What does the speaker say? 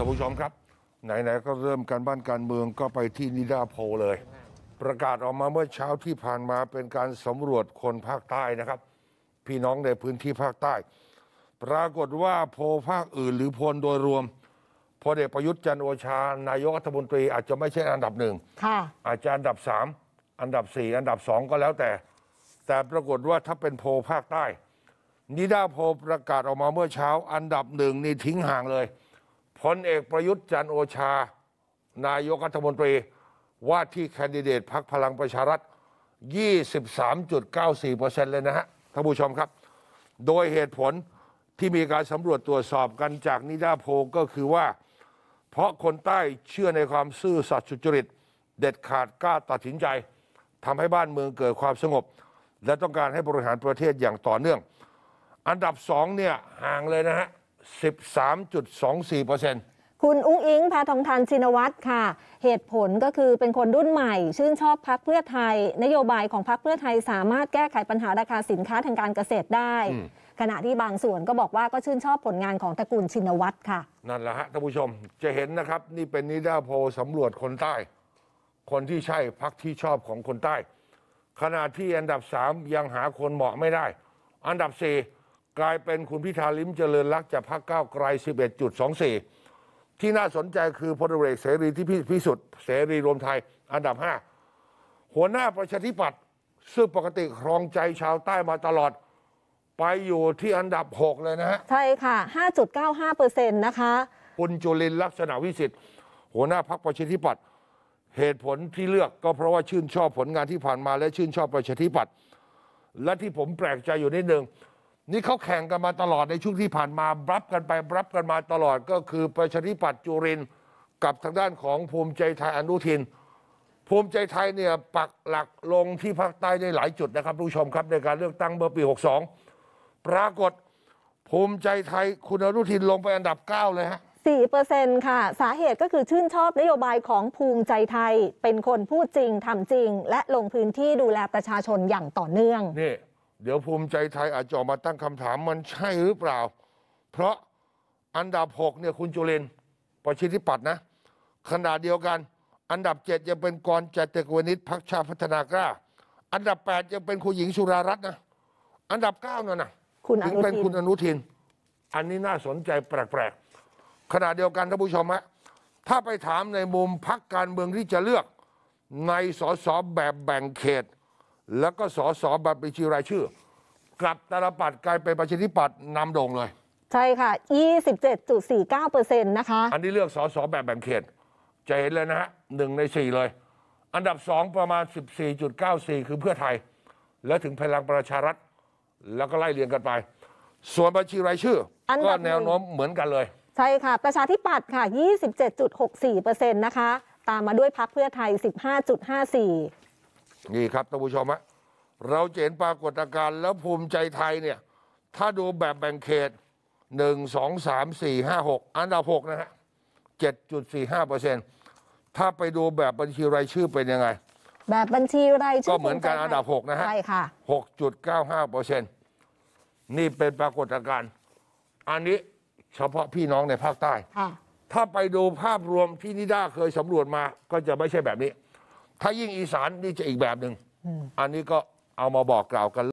ท่านผู้ชมครับ ไหน ๆ ก็เริ่มการบ้านการเมืองก็ไปที่นิดาโพเลย ประกาศออกมาเมื่อเช้าที่ผ่านมาเป็นการสำรวจคนภาคใต้นะครับ พี่น้องในพื้นที่ภาคใต้ ปรากฏว่าโพภาคอื่นหรือโพลโดยรวมพลเอกประยุทธ์จันโอชา นายกรัฐมนตรี อาจจะไม่ใช่อันดับหนึ่ง อาจจะอันดับสามอันดับสี่อันดับสองก็แล้วแต่ แต่ปรากฏว่าถ้าเป็นโพภาคใต้นิดาโพประกาศออกมาเมื่อเช้าอันดับหนึ่งนี่ทิ้งห่างเลยพลเอกประยุทธ์จันโอชา นายกรัฐมนตรีว่าที่แคนดิเดตพักพลังประชารัฐ23.94%เลยนะฮะท่านผู้ชมครับ โดยเหตุผลที่มีการสำรวจตรวจสอบกันจากนิดาโพก็คือว่า เพราะคนใต้เชื่อในความซื่อสัตย์สุจริต เด็ดขาดกล้าตัดสินใจทำให้บ้านเมืองเกิดความสงบ และต้องการให้บริหารประเทศอย่างต่อเนื่อง อันดับสองเนี่ยห่างเลยนะฮะ13.24%คุณอุ้งอิงแพทองทานชินวัตร ค่ะ เหตุผลก็คือเป็นคนรุ่นใหม่ ชื่นชอบพักเพื่อไทย นโยบายของพักเพื่อไทยสามารถแก้ไขปัญหาราคาสินค้าทางการเกษตรได้ ขณะที่บางส่วนก็บอกว่าก็ชื่นชอบผลงานของตระกูลชินวัตรค่ะ นั่นแหละฮะท่านผู้ชม จะเห็นนะครับ นี่เป็นนิดาโพสำรวจคนใต้ คนที่ใช่พักที่ชอบของคนใต้ ขณะที่อันดับ3ยังหาคนเหมาะไม่ได้ อันดับ4กลายเป็นคุณพิธาลิมเจริญรักจากพรรคก้าวไกล11.24 ที่น่าสนใจคือพลเอกเสรีที่พิสุทธิ์เสรีรวมไทย อันดับ 5 หัวหน้าประชาธิปัตย์ซึ่งปกติครองใจชาวใต้มาตลอดไปอยู่ที่อันดับ 6 เลยนะฮะใช่ค่ะ 5.95%นะคะ คุณจุลินลักษณะวิสิทธิ์ หัวหน้าพรรคประชาธิปัตย์เหตุผลที่เลือกก็เพราะว่าชื่นชอบผลงานที่ผ่านมาและชื่นชอบประชาธิปัตย์และที่ผมแปลกใจอยู่นิดนึงนี่เขาแข่งกันมาตลอดในช่วงที่ผ่านมารับกันไปรับกันมาตลอดก็คือประชาธิปัตย์จุรินกับทางด้านของภูมิใจไทยอนุทินภูมิใจไทยเนี่ยปักหลักลงที่ภาคใต้ในหลายจุดนะครับผู้ชมครับในการเลือกตั้งเมื่อปี62ปรากฏภูมิใจไทยคุณอนุทินลงไปอันดับ9เลยฮะ4%ค่ะสาเหตุก็คือชื่นชอบนโยบายของภูมิใจไทยเป็นคนพูดจริงทำจริง และลงพื้นที่ดูแลประชาชนอย่างต่อเนื่องนี่เดี๋ยวภูมิใจไทยอาจจะออกมาตั้งคำถามมันใช่หรือเปล่า เพราะอันดับ6เนี่ยคุณจุลินประชิีิปัตนะขณะเดียวกัน อันดับ 7 ยังเป็นกรจัตเตกวนิชพักชาพัฒนากล้าอันดับ 8 ยังเป็นคุณหญิงสุรารัตน์นะ อันดับ 9นั่นนะคุณถึงเป็นคุณอนุทิน อันนี้น่าสนใจแปลกๆขณะเดียวกันท่านผู้ชมฮะ ถ้าไปถามในมุมพักการเมืองที่จะเลือกในสสแบบแบ่งเขตแล้วก็สอสอบัตรบัญชีรายชื่อ กลับตาลปัดกลายเป็นประชาธิปัตย์นำโด่งเลย ใช่ค่ะ 27.49%นะคะอันนี้เลือกสอสอแบบแบ่งเขตจะเห็นเลยนะฮะหนึ่งในสี่เลย อันดับสองประมาณ 14.94 คือเพื่อไทย แล้วถึงพลังประชารัฐแล้วก็ไล่เรียงกันไปส่วนบัญชีรายชื่ออก็แนวโน้มเหมือนกันเลย ใช่ค่ะประชาธิปัตย์ค่ะ 27.64%นะคะตามมาด้วยพรรคเพื่อไทย 15.54นี่ครับท่านผู้ชมฮะเราเห็นปรากฏการณ์แล้วภูมิใจไทยเนี่ยถ้าดูแบบแบ่งเขตหนึ่งสองสามสี่ห้าหกอันดับหกนะฮะเจ็ดจุดสี่ห้าเปอร์เซ็นต์ถ้าไปดูแบบบัญชีรายชื่อเป็นยังไงแบบบัญชีรายชื่อก็เหมือนกันอันดับหกนะฮะใช่ค่ะหกจุดเก้าห้าเปอร์เซ็นต์นี่เป็นปรากฏการณ์ อันนี้เฉพาะพี่น้องในภาคใต้ ถ้าไปดูภาพรวมที่นิด้าเคยสำรวจมาก็จะไม่ใช่แบบนี้ถ้ายิ่งอีสานนี่จะอีกแบบหนึ่ง อันนี้ก็เอามาบอกกล่าวกัน